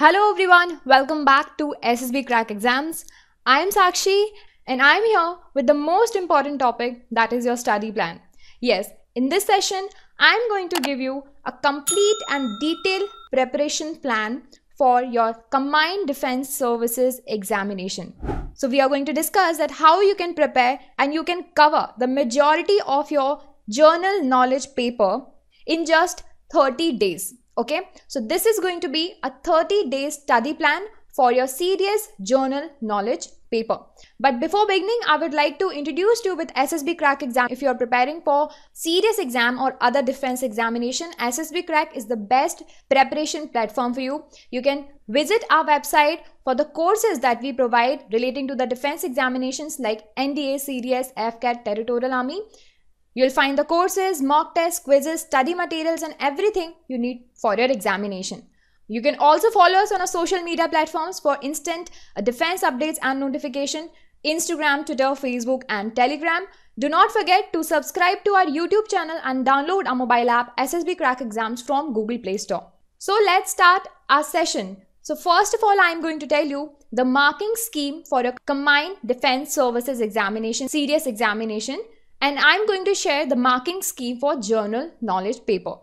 Hello everyone, welcome back to SSB Crack Exams. I am Sakshi and I am here with the most important topic that is your study plan. Yes, in this session, I am going to give you a complete and detailed preparation plan for your Combined Defense Services examination. So we are going to discuss that how you can prepare and you can cover the majority of your journal knowledge paper in just 30 days. Okay, so this is going to be a 30 day study plan for your serious journal knowledge paper. But before beginning, I would like to introduce you with SSB Crack exam. If you are preparing for serious exam or other defense examination, SSB Crack is the best preparation platform for you. You can visit our website for the courses that we provide relating to the defense examinations like NDA, CDS, FCAT, Territorial Army. You'll find the courses, mock tests, quizzes, study materials, and everything you need for your examination. You can also follow us on our social media platforms for instant uh, defense updates and notification Instagram, Twitter, Facebook, and Telegram. Do not forget to subscribe to our YouTube channel and download our mobile app SSB Crack Exams from Google Play Store. So let's start our session. So first of all, I am going to tell you the marking scheme for a combined defense services examination, serious examination and I'm going to share the marking scheme for journal knowledge paper.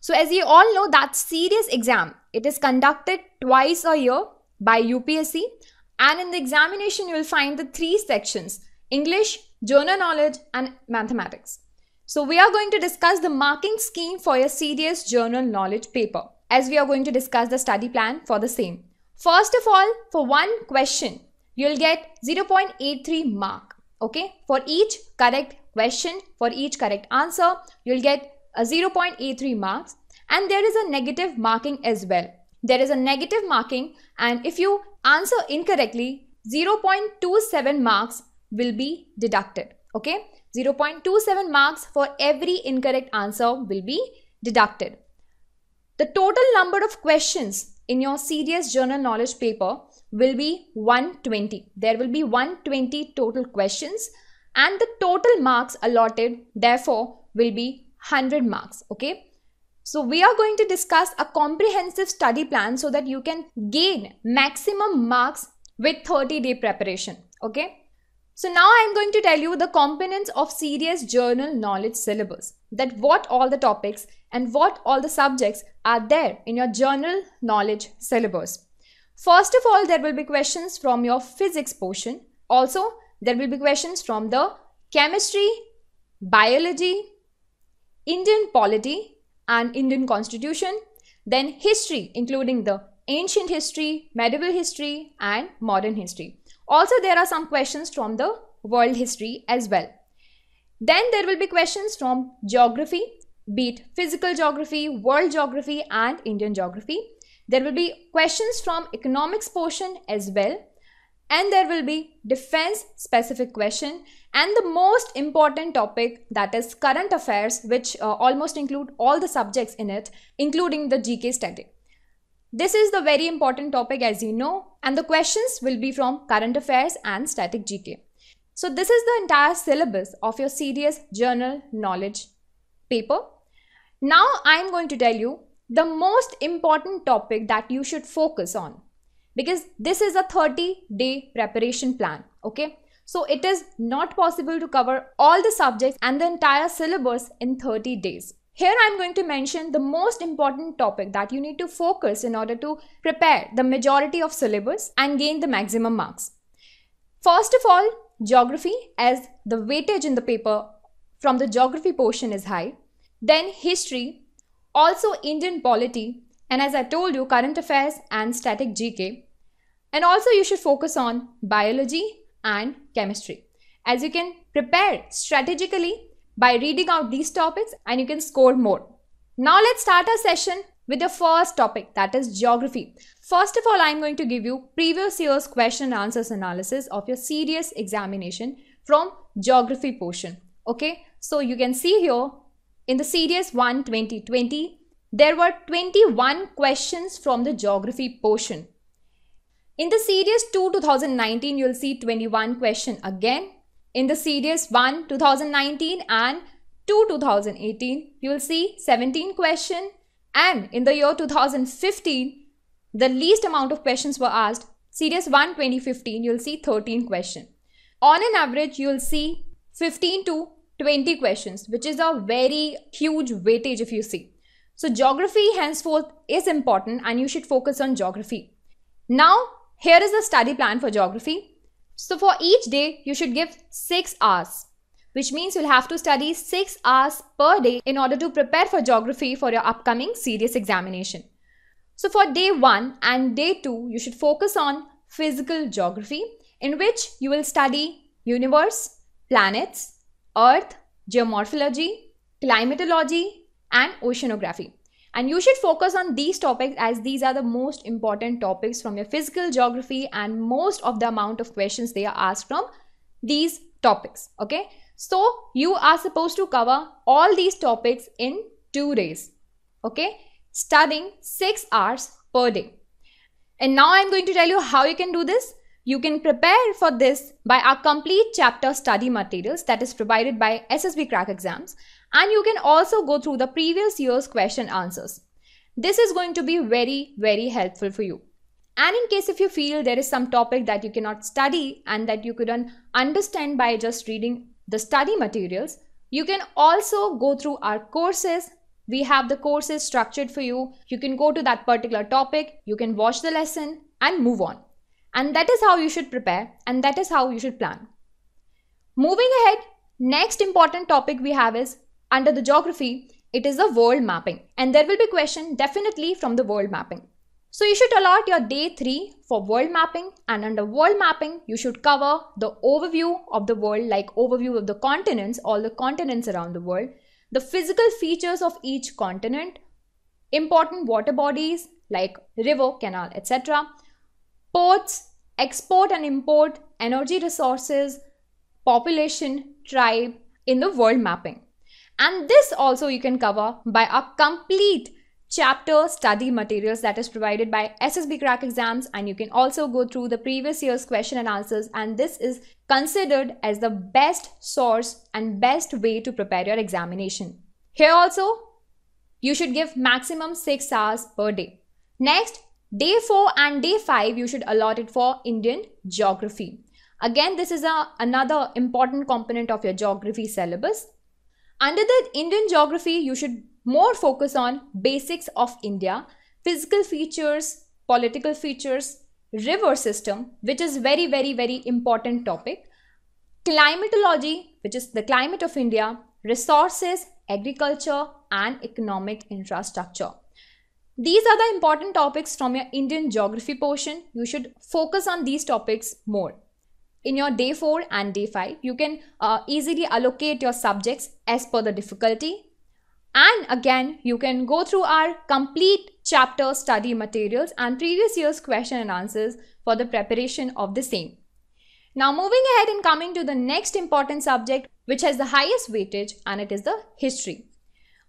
So as you all know that serious exam, it is conducted twice a year by UPSC and in the examination you will find the three sections English, journal knowledge and mathematics. So we are going to discuss the marking scheme for your serious journal knowledge paper as we are going to discuss the study plan for the same. First of all, for one question, you'll get 0.83 mark. Okay, for each correct question, for each correct answer, you'll get a 0.83 marks and there is a negative marking as well. There is a negative marking and if you answer incorrectly, 0.27 marks will be deducted. Okay, 0.27 marks for every incorrect answer will be deducted. The total number of questions in your serious journal knowledge paper will be 120. There will be 120 total questions and the total marks allotted therefore will be 100 marks. Okay. So we are going to discuss a comprehensive study plan so that you can gain maximum marks with 30 day preparation. Okay. So now I'm going to tell you the components of serious journal knowledge syllabus that what all the topics and what all the subjects are there in your journal knowledge syllabus. First of all, there will be questions from your physics portion. Also, there will be questions from the chemistry, biology, Indian polity and Indian constitution, then history, including the ancient history, medieval history, and modern history. Also, there are some questions from the world history as well. Then there will be questions from geography, be it physical geography, world geography, and Indian geography. There will be questions from economics portion as well and there will be defense specific question and the most important topic that is current affairs which uh, almost include all the subjects in it including the GK static. This is the very important topic as you know and the questions will be from current affairs and static GK. So this is the entire syllabus of your serious journal knowledge paper. Now I'm going to tell you the most important topic that you should focus on because this is a 30 day preparation plan. Okay. So it is not possible to cover all the subjects and the entire syllabus in 30 days. Here I'm going to mention the most important topic that you need to focus in order to prepare the majority of syllabus and gain the maximum marks. First of all, geography as the weightage in the paper from the geography portion is high. Then history also Indian polity, and as I told you, current affairs and static GK. And also, you should focus on biology and chemistry, as you can prepare strategically by reading out these topics and you can score more. Now, let's start our session with the first topic that is geography. First of all, I'm going to give you previous year's question and answers analysis of your serious examination from geography portion. Okay, so you can see here in the Series 1 2020, there were 21 questions from the geography portion. In the Series 2 2019, you'll see 21 question again. In the Series 1 2019 and 2 2018, you'll see 17 question. And in the year 2015, the least amount of questions were asked. Series 1 2015, you'll see 13 question. On an average, you'll see 15 to 20 questions, which is a very huge weightage if you see. So geography henceforth is important and you should focus on geography. Now, here is the study plan for geography. So for each day, you should give 6 hours, which means you'll have to study 6 hours per day in order to prepare for geography for your upcoming serious examination. So for day 1 and day 2, you should focus on physical geography in which you will study universe, planets, earth, geomorphology, climatology, and oceanography. And you should focus on these topics as these are the most important topics from your physical geography and most of the amount of questions they are asked from these topics. Okay. So you are supposed to cover all these topics in two days. Okay. Studying six hours per day. And now I'm going to tell you how you can do this. You can prepare for this by our complete chapter study materials that is provided by SSB crack exams and you can also go through the previous year's question answers. This is going to be very very helpful for you. And in case if you feel there is some topic that you cannot study and that you couldn't understand by just reading the study materials, you can also go through our courses we have the courses structured for you. You can go to that particular topic, you can watch the lesson and move on. And that is how you should prepare and that is how you should plan. Moving ahead, next important topic we have is under the geography, it is the world mapping and there will be question definitely from the world mapping. So you should allot your day 3 for world mapping and under world mapping you should cover the overview of the world like overview of the continents all the continents around the world the physical features of each continent important water bodies like river canal etc ports export and import energy resources, population, tribe in the world mapping. And this also you can cover by a complete chapter study materials that is provided by SSB crack exams and you can also go through the previous year's question and answers and this is considered as the best source and best way to prepare your examination. Here also you should give maximum 6 hours per day. Next Day 4 and day 5 you should allot it for Indian geography. Again, this is a, another important component of your geography syllabus. Under the Indian geography, you should more focus on basics of India, physical features, political features, river system, which is very, very, very important topic, climatology, which is the climate of India, resources, agriculture, and economic infrastructure. These are the important topics from your Indian geography portion. You should focus on these topics more. In your day 4 and day 5, you can uh, easily allocate your subjects as per the difficulty. And again, you can go through our complete chapter study materials and previous year's question and answers for the preparation of the same. Now moving ahead and coming to the next important subject which has the highest weightage and it is the history.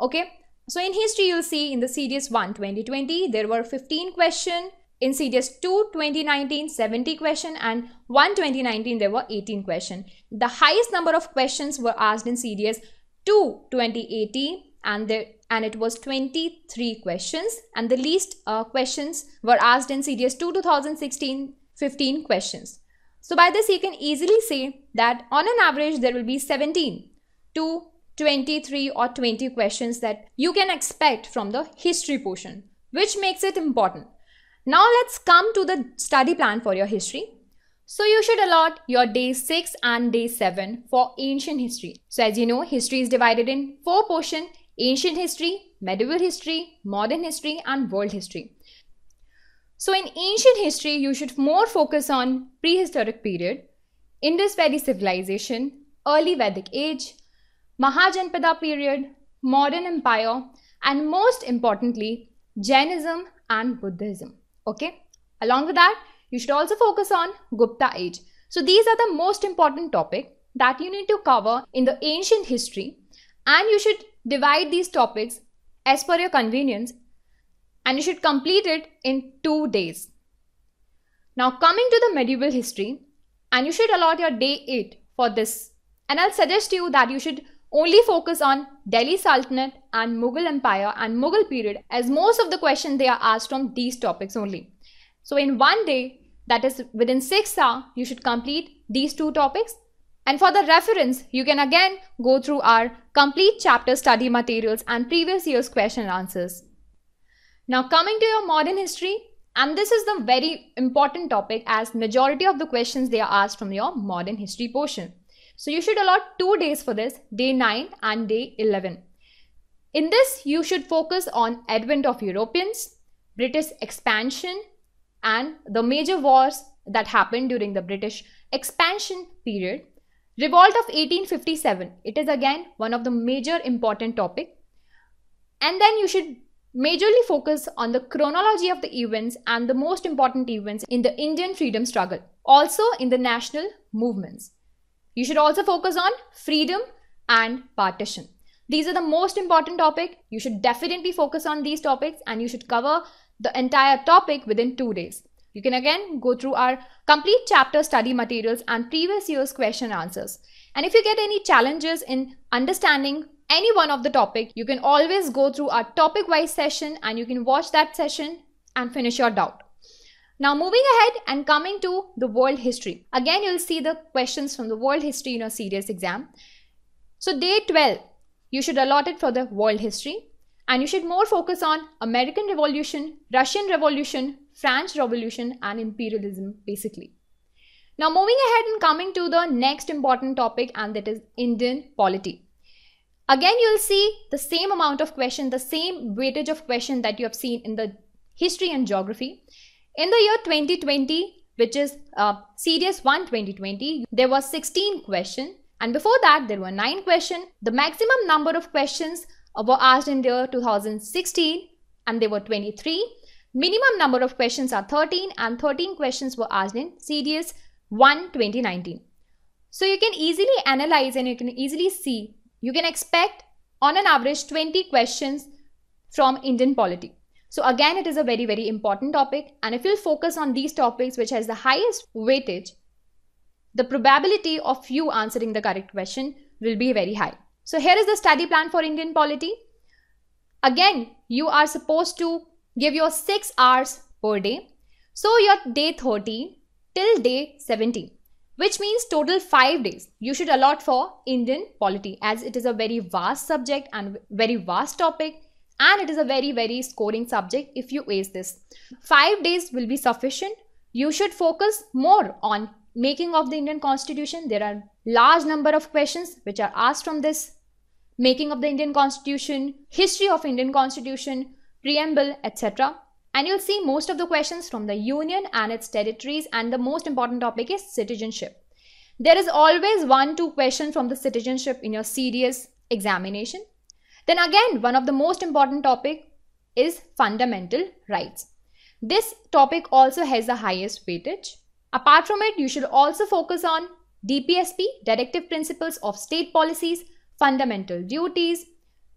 Okay, so in history, you'll see in the CDS 1 2020, there were 15 question. In CDS 2 2019, 70 question and 1 2019, there were 18 question. The highest number of questions were asked in CDS 2 2018 and there and it was 23 questions and the least uh, questions were asked in CDS 2 2016 15 questions. So by this you can easily say that on an average there will be 17 to 23 or 20 questions that you can expect from the history portion, which makes it important. Now let's come to the study plan for your history. So you should allot your day 6 and day 7 for ancient history. So as you know, history is divided in four portion, ancient history, medieval history, modern history and world history. So in ancient history, you should more focus on prehistoric period, Indus Valley civilization, early Vedic age, Mahajanpada period, modern empire, and most importantly, Jainism and Buddhism. Okay, along with that, you should also focus on Gupta age. So these are the most important topic that you need to cover in the ancient history and you should divide these topics as per your convenience and you should complete it in two days. Now coming to the medieval history and you should allot your day 8 for this and I'll suggest you that you should only focus on Delhi Sultanate and Mughal Empire and Mughal period as most of the questions they are asked on these topics only. So in one day, that is within 6 hours, you should complete these two topics. And for the reference, you can again go through our complete chapter study materials and previous year's question answers. Now coming to your modern history, and this is the very important topic as majority of the questions they are asked from your modern history portion. So you should allot two days for this, day 9 and day 11. In this, you should focus on advent of Europeans, British expansion, and the major wars that happened during the British expansion period. Revolt of 1857, it is again one of the major important topic. And then you should majorly focus on the chronology of the events and the most important events in the Indian freedom struggle, also in the national movements. You should also focus on freedom and partition. These are the most important topic. You should definitely focus on these topics and you should cover the entire topic within two days. You can again go through our complete chapter study materials and previous year's question answers. And if you get any challenges in understanding any one of the topic, you can always go through our topic wise session and you can watch that session and finish your doubt. Now moving ahead and coming to the world history. Again, you'll see the questions from the world history in a serious exam. So day 12, you should allot it for the world history and you should more focus on American Revolution, Russian Revolution, French Revolution and imperialism basically. Now moving ahead and coming to the next important topic and that is Indian polity. Again, you'll see the same amount of question, the same weightage of question that you have seen in the history and geography. In the year 2020, which is uh, Series 1 2020, there was 16 questions. And before that, there were 9 questions. The maximum number of questions uh, were asked in the year 2016 and there were 23. Minimum number of questions are 13 and 13 questions were asked in Series 1 2019. So you can easily analyze and you can easily see, you can expect on an average 20 questions from Indian politics. So again, it is a very, very important topic. And if you'll focus on these topics, which has the highest weightage, the probability of you answering the correct question will be very high. So here is the study plan for Indian polity. Again, you are supposed to give your six hours per day. So your day 13 till day 17, which means total five days you should allot for Indian polity as it is a very vast subject and very vast topic and it is a very very scoring subject if you ace this. 5 days will be sufficient. You should focus more on making of the Indian constitution. There are large number of questions which are asked from this making of the Indian constitution, history of Indian constitution, preamble etc. And you'll see most of the questions from the union and its territories and the most important topic is citizenship. There is always one two question from the citizenship in your serious examination then again, one of the most important topic is fundamental rights. This topic also has the highest weightage. Apart from it, you should also focus on DPSP, Directive Principles of State Policies, Fundamental Duties,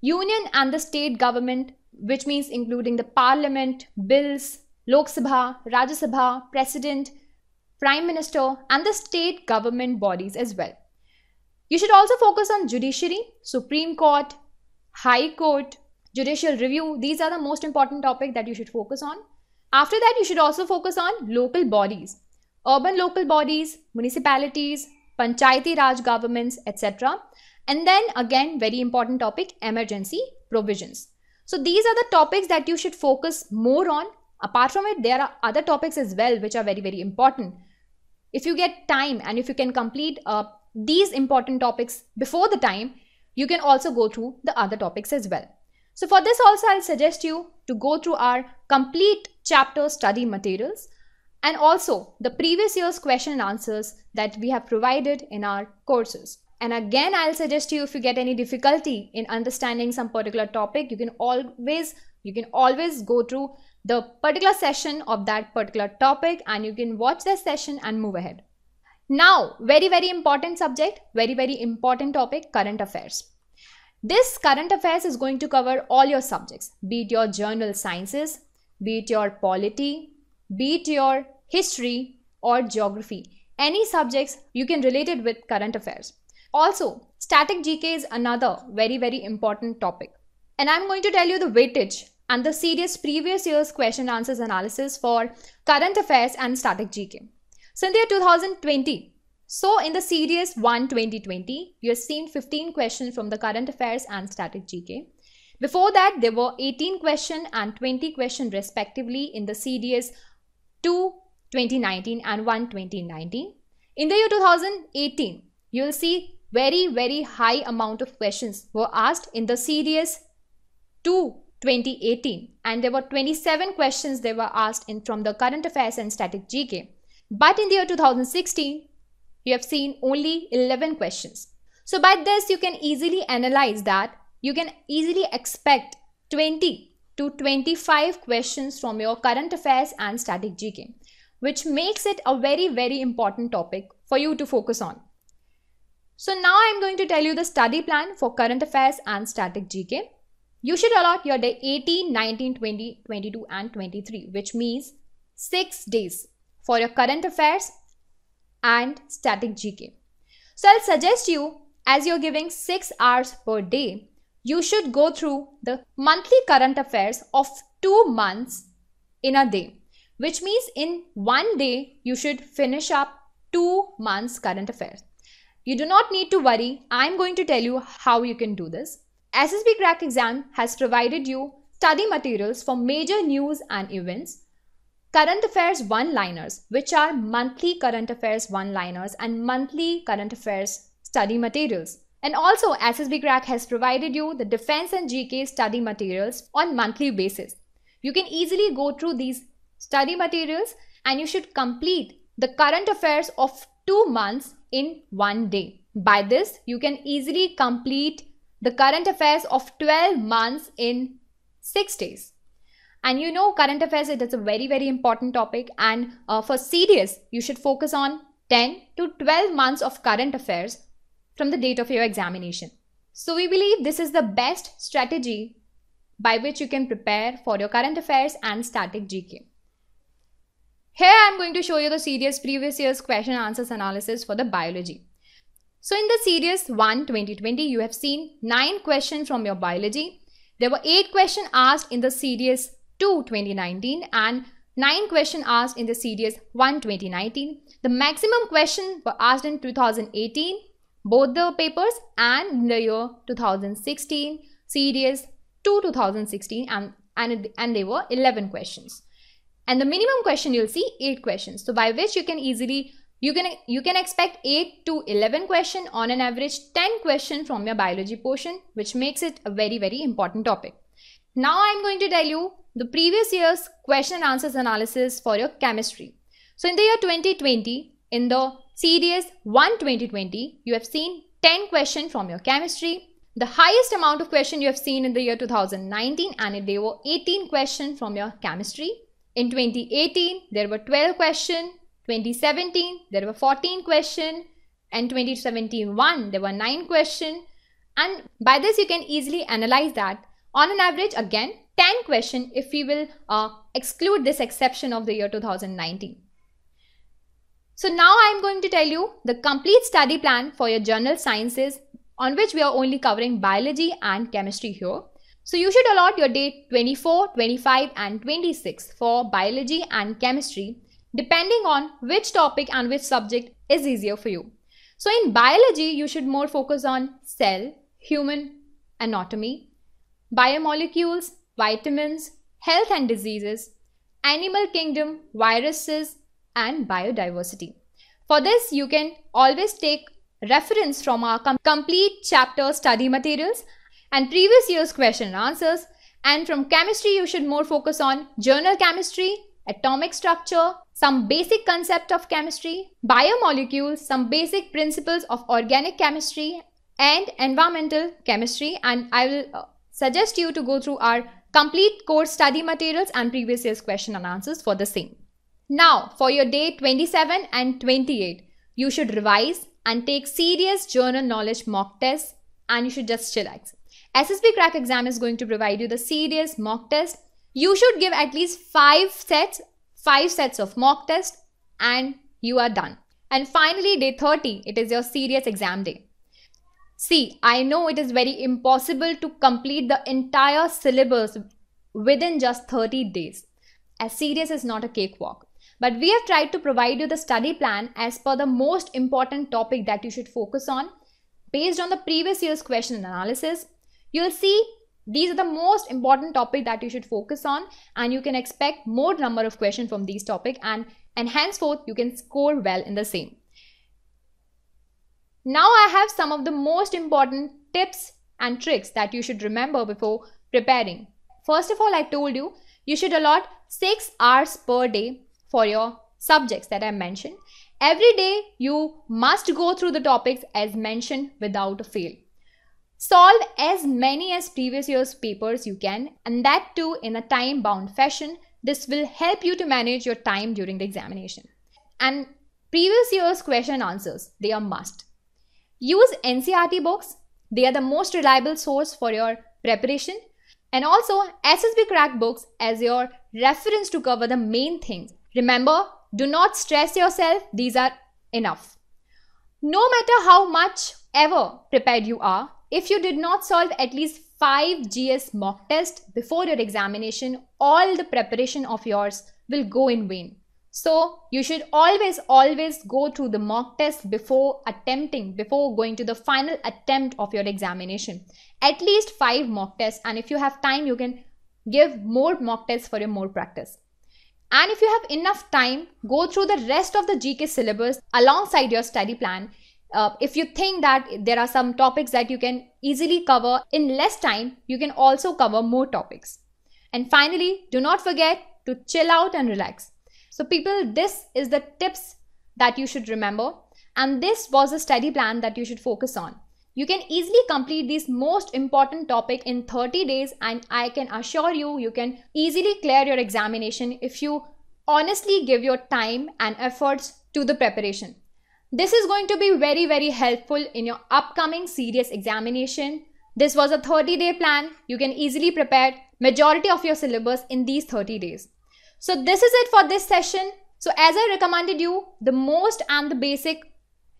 Union and the State Government, which means including the Parliament, Bills, Lok Sabha, Rajya Sabha, President, Prime Minister, and the state government bodies as well. You should also focus on judiciary, Supreme Court, High Court, judicial review. These are the most important topic that you should focus on. After that, you should also focus on local bodies, urban local bodies, municipalities, panchayati Raj governments, etc. And then again, very important topic, emergency provisions. So these are the topics that you should focus more on. Apart from it, there are other topics as well, which are very, very important. If you get time and if you can complete uh, these important topics before the time, you can also go through the other topics as well. So for this also, I'll suggest you to go through our complete chapter study materials and also the previous year's question and answers that we have provided in our courses. And again, I'll suggest you if you get any difficulty in understanding some particular topic, you can always you can always go through the particular session of that particular topic and you can watch that session and move ahead. Now, very, very important subject, very, very important topic, current affairs. This current affairs is going to cover all your subjects, be it your journal sciences, be it your polity, be it your history or geography. Any subjects you can relate it with current affairs. Also, static GK is another very, very important topic. And I'm going to tell you the weightage and the serious previous year's question answers analysis for current affairs and static GK. So in the year 2020, so in the series 1 2020, you have seen 15 questions from the current affairs and static GK. Before that, there were 18 question and 20 question respectively in the series 2 2019 and 1 2019. In the year 2018, you'll see very, very high amount of questions were asked in the series 2 2018 and there were 27 questions they were asked in from the current affairs and static GK. But in the year 2016, you have seen only 11 questions. So by this, you can easily analyze that you can easily expect 20 to 25 questions from your current affairs and static GK, which makes it a very, very important topic for you to focus on. So now I'm going to tell you the study plan for current affairs and static GK. You should allot your day 18, 19, 20, 22 and 23, which means 6 days for your current affairs and static GK. So I'll suggest you as you're giving 6 hours per day, you should go through the monthly current affairs of 2 months in a day, which means in one day you should finish up 2 months current affairs. You do not need to worry. I'm going to tell you how you can do this. SSB Crack exam has provided you study materials for major news and events Current affairs one liners, which are monthly current affairs one liners and monthly current affairs study materials. And also, SSB Crack has provided you the defense and GK study materials on monthly basis. You can easily go through these study materials and you should complete the current affairs of two months in one day. By this, you can easily complete the current affairs of 12 months in 6 days. And you know, current affairs, it is a very, very important topic. And uh, for serious, you should focus on 10 to 12 months of current affairs from the date of your examination. So we believe this is the best strategy by which you can prepare for your current affairs and static GK. Here I am going to show you the serious previous year's question answers analysis for the biology. So in the series 1 2020 you have seen 9 questions from your biology. There were 8 questions asked in the series 2 2019 and 9 questions asked in the series 1 2019. The maximum questions were asked in 2018, both the papers and in the year 2016, series 2 2016 and, and, and they were 11 questions. And the minimum question you'll see 8 questions. So by which you can easily you can you can expect 8 to 11 question on an average 10 question from your biology portion which makes it a very very important topic. Now I'm going to tell you the previous year's question and answers analysis for your chemistry. So in the year 2020, in the CDS 1 2020, you have seen 10 questions from your chemistry. The highest amount of question you have seen in the year 2019 and there were 18 questions from your chemistry. In 2018, there were 12 questions. 2017, there were 14 questions. And 2017 one, there were 9 questions. And by this, you can easily analyze that on an average, again, 10 question if we will uh, exclude this exception of the year 2019. So now I'm going to tell you the complete study plan for your general sciences on which we are only covering biology and chemistry here. So you should allot your date 24, 25 and 26 for biology and chemistry depending on which topic and which subject is easier for you. So in biology, you should more focus on cell, human anatomy, biomolecules, vitamins, health and diseases, animal kingdom, viruses, and biodiversity. For this, you can always take reference from our com complete chapter study materials and previous year's question and answers. And from chemistry, you should more focus on journal chemistry, atomic structure, some basic concept of chemistry, biomolecules, some basic principles of organic chemistry and environmental chemistry. And I will uh, suggest you to go through our Complete course study materials and previous year's question and answers for the same. Now, for your day 27 and 28, you should revise and take serious journal knowledge mock tests and you should just chillax. SSB crack exam is going to provide you the serious mock test. You should give at least five sets, five sets of mock test and you are done. And finally, day 30, it is your serious exam day. See, I know it is very impossible to complete the entire syllabus within just 30 days. As serious is not a cakewalk. But we have tried to provide you the study plan as per the most important topic that you should focus on. Based on the previous year's question analysis, you'll see these are the most important topic that you should focus on and you can expect more number of questions from these topic and, and henceforth you can score well in the same. Now I have some of the most important tips and tricks that you should remember before preparing. First of all, I told you, you should allot 6 hours per day for your subjects that I mentioned. Every day, you must go through the topics as mentioned without a fail. Solve as many as previous year's papers you can and that too in a time bound fashion. This will help you to manage your time during the examination. And previous year's question answers, they are must. Use NCRT books. They are the most reliable source for your preparation. And also SSB crack books as your reference to cover the main things. Remember, do not stress yourself. These are enough. No matter how much ever prepared you are, if you did not solve at least 5 GS mock tests before your examination, all the preparation of yours will go in vain. So you should always, always go through the mock test before attempting, before going to the final attempt of your examination. At least five mock tests. And if you have time, you can give more mock tests for your more practice. And if you have enough time, go through the rest of the GK syllabus alongside your study plan. Uh, if you think that there are some topics that you can easily cover in less time, you can also cover more topics. And finally, do not forget to chill out and relax. So people, this is the tips that you should remember. And this was a study plan that you should focus on. You can easily complete this most important topic in 30 days and I can assure you, you can easily clear your examination if you honestly give your time and efforts to the preparation. This is going to be very, very helpful in your upcoming serious examination. This was a 30 day plan. You can easily prepare majority of your syllabus in these 30 days. So this is it for this session. So as I recommended you, the most and the basic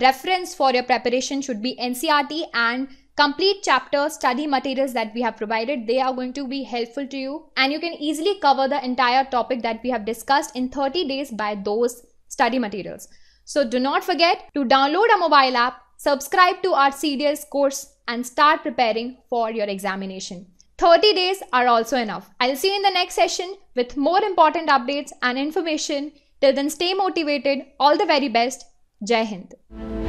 reference for your preparation should be NCRT and complete chapter study materials that we have provided. They are going to be helpful to you and you can easily cover the entire topic that we have discussed in 30 days by those study materials. So do not forget to download a mobile app, subscribe to our CDS course and start preparing for your examination. 30 days are also enough. I'll see you in the next session with more important updates and information. Till then, stay motivated. All the very best. Jai Hind.